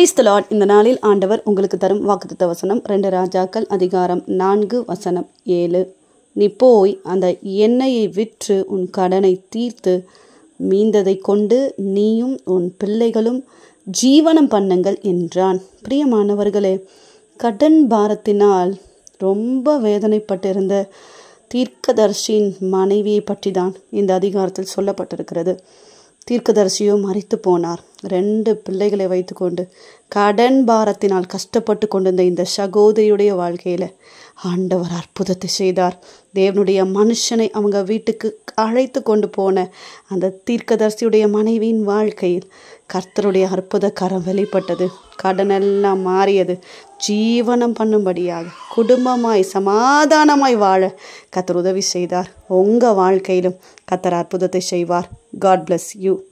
Price இந்த நாளில் ஆண்டவர் உங்களுக்கு தரும் வாக்குத்த வசனம் ரெண்டு ராஜாக்கள் அதிகாரம் நான்கு வசனம் ஏழு நீ போய் அந்த எண்ணெயை விற்று உன் கடனை தீர்த்து மீந்ததை கொண்டு நீயும் உன் பிள்ளைகளும் ஜீவனம் பண்ணுங்கள் என்றான் பிரியமானவர்களே கடன் பாரத்தினால் ரொம்ப வேதனைப்பட்டிருந்த தீர்க்கதர்ஷியின் மனைவியை பற்றி தான் இந்த அதிகாரத்தில் சொல்லப்பட்டிருக்கிறது தீர்க்கதரிசியும் மறித்து போனார் ரெண்டு பிள்ளைகளை வைத்துக்கொண்டு கடன் பாரத்தினால் கஷ்டப்பட்டு கொண்டிருந்த இந்த சகோதரியுடைய வாழ்க்கையில் ஆண்டவர் அற்புதத்தை செய்தார் தேவனுடைய மனுஷனை அவங்க வீட்டுக்கு அழைத்து கொண்டு போன அந்த தீர்க்கதரிசியுடைய மனைவியின் வாழ்க்கையில் கர்த்தருடைய அற்புத கரம் வெளிப்பட்டது கடனெல்லாம் மாறியது ஜீவனம் பண்ணும்படியாக குடும்பமாய் சமாதானமாய் வாழ கத்தர் உதவி செய்தார் உங்கள் வாழ்க்கையிலும் கத்தர் அற்புதத்தை செய்வார் God bless you.